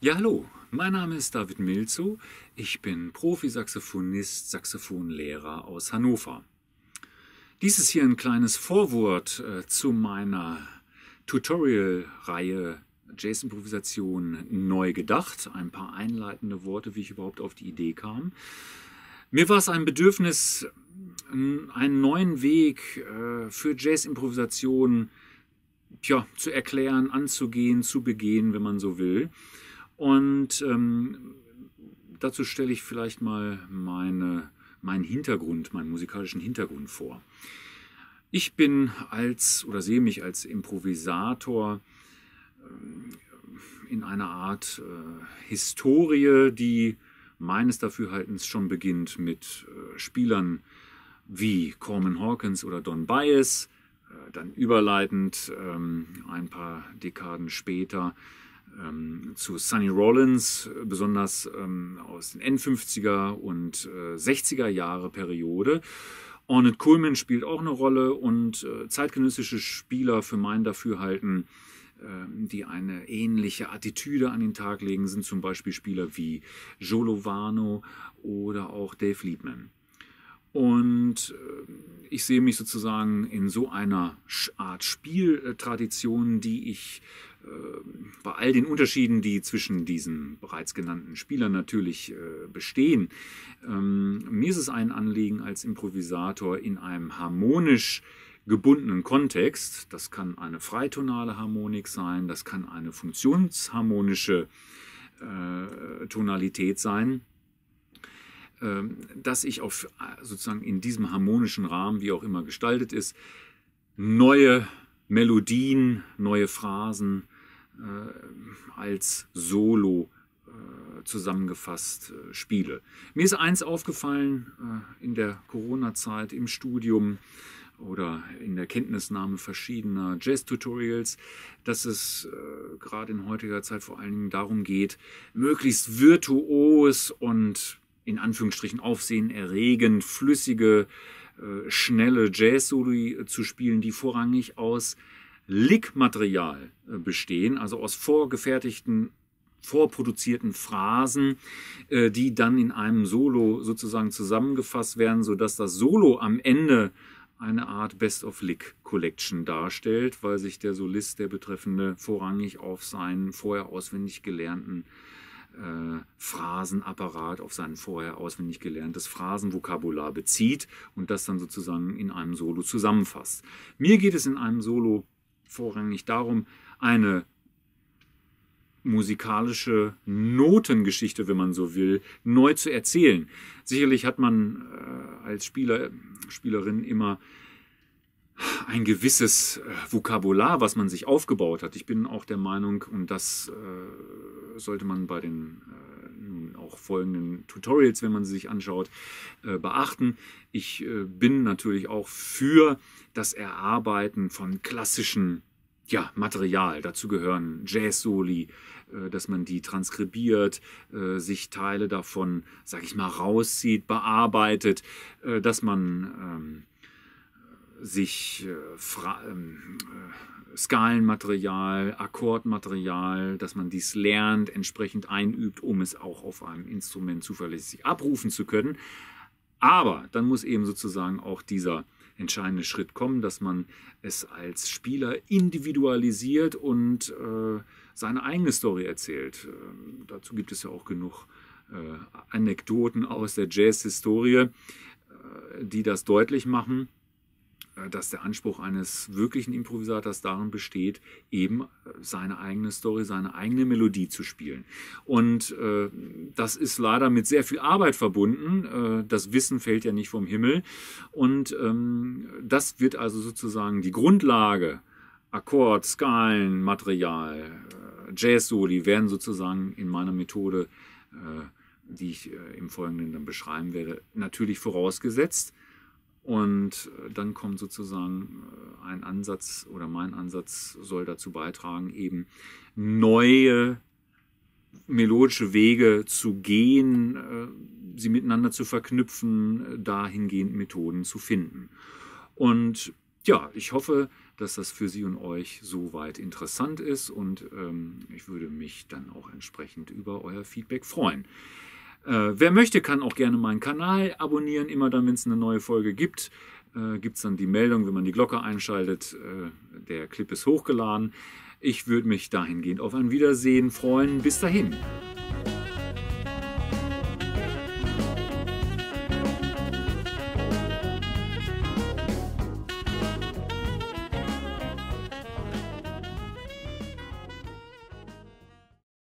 Ja, hallo, mein Name ist David Milzo. Ich bin Profi-Saxophonist, Saxophonlehrer aus Hannover. Dies ist hier ein kleines Vorwort äh, zu meiner Tutorial-Reihe Jazz-Improvisation neu gedacht. Ein paar einleitende Worte, wie ich überhaupt auf die Idee kam. Mir war es ein Bedürfnis, einen neuen Weg äh, für Jazz-Improvisation zu erklären, anzugehen, zu begehen, wenn man so will. Und ähm, dazu stelle ich vielleicht mal meine, meinen Hintergrund, meinen musikalischen Hintergrund vor. Ich bin als oder sehe mich als Improvisator ähm, in einer Art äh, Historie, die meines Dafürhaltens schon beginnt mit äh, Spielern wie Corman Hawkins oder Don Bias, äh, dann überleitend ähm, ein paar Dekaden später ähm, zu Sonny Rollins, besonders ähm, aus den N50er und äh, 60er Jahre Periode. Ornette Coleman spielt auch eine Rolle und äh, zeitgenössische Spieler für mein Dafürhalten, äh, die eine ähnliche Attitüde an den Tag legen, sind zum Beispiel Spieler wie Joe Lovano oder auch Dave Liebman. Und äh, ich sehe mich sozusagen in so einer Art Spieltradition, die ich äh, bei all den Unterschieden, die zwischen diesen bereits genannten Spielern natürlich äh, bestehen, ähm, mir ist es ein Anliegen als Improvisator in einem harmonisch gebundenen Kontext, das kann eine freitonale Harmonik sein, das kann eine funktionsharmonische äh, Tonalität sein, ähm, dass ich auf äh, sozusagen in diesem harmonischen Rahmen, wie auch immer gestaltet ist, neue Melodien, neue Phrasen äh, als Solo äh, zusammengefasst äh, spiele. Mir ist eins aufgefallen äh, in der Corona-Zeit im Studium oder in der Kenntnisnahme verschiedener Jazz-Tutorials, dass es äh, gerade in heutiger Zeit vor allen Dingen darum geht, möglichst virtuos und in Anführungsstrichen aufsehenerregend flüssige äh, schnelle Jazz-Soli äh, zu spielen, die vorrangig aus Lick-Material äh, bestehen, also aus vorgefertigten, vorproduzierten Phrasen, die dann in einem Solo sozusagen zusammengefasst werden, sodass das Solo am Ende eine Art Best-of-Lick-Collection darstellt, weil sich der Solist, der Betreffende, vorrangig auf seinen vorher auswendig gelernten äh, Phrasenapparat auf sein vorher auswendig gelerntes Phrasenvokabular bezieht und das dann sozusagen in einem Solo zusammenfasst. Mir geht es in einem Solo vorrangig darum, eine musikalische Notengeschichte, wenn man so will, neu zu erzählen. Sicherlich hat man äh, als Spieler, Spielerin immer ein gewisses äh, Vokabular, was man sich aufgebaut hat. Ich bin auch der Meinung, und das äh, sollte man bei den äh, nun auch folgenden Tutorials, wenn man sie sich anschaut, äh, beachten. Ich äh, bin natürlich auch für das Erarbeiten von klassischen ja, Material. Dazu gehören Jazz-Soli, dass man die transkribiert, sich Teile davon, sag ich mal, rauszieht, bearbeitet, dass man ähm, sich äh, fra ähm, äh, Skalenmaterial, Akkordmaterial, dass man dies lernt, entsprechend einübt, um es auch auf einem Instrument zuverlässig abrufen zu können. Aber dann muss eben sozusagen auch dieser entscheidende Schritt kommen, dass man es als Spieler individualisiert und äh, seine eigene Story erzählt. Ähm, dazu gibt es ja auch genug äh, Anekdoten aus der Jazz-Historie, äh, die das deutlich machen. Äh, dass der Anspruch eines wirklichen Improvisators darin besteht, eben äh, seine eigene Story, seine eigene Melodie zu spielen. Und äh, das ist leider mit sehr viel Arbeit verbunden. Äh, das Wissen fällt ja nicht vom Himmel. Und ähm, das wird also sozusagen die Grundlage, Akkord, Skalen, Material, äh, Jazz-Soli werden sozusagen in meiner Methode, äh, die ich im Folgenden dann beschreiben werde, natürlich vorausgesetzt. Und äh, dann kommt sozusagen äh, ein Ansatz oder mein Ansatz soll dazu beitragen, eben neue melodische Wege zu gehen, äh, sie miteinander zu verknüpfen, dahingehend Methoden zu finden. Und ja, ich hoffe, dass das für Sie und euch soweit interessant ist und ähm, ich würde mich dann auch entsprechend über euer Feedback freuen. Äh, wer möchte, kann auch gerne meinen Kanal abonnieren. Immer dann, wenn es eine neue Folge gibt, äh, gibt es dann die Meldung, wenn man die Glocke einschaltet. Äh, der Clip ist hochgeladen. Ich würde mich dahingehend auf ein Wiedersehen freuen. Bis dahin.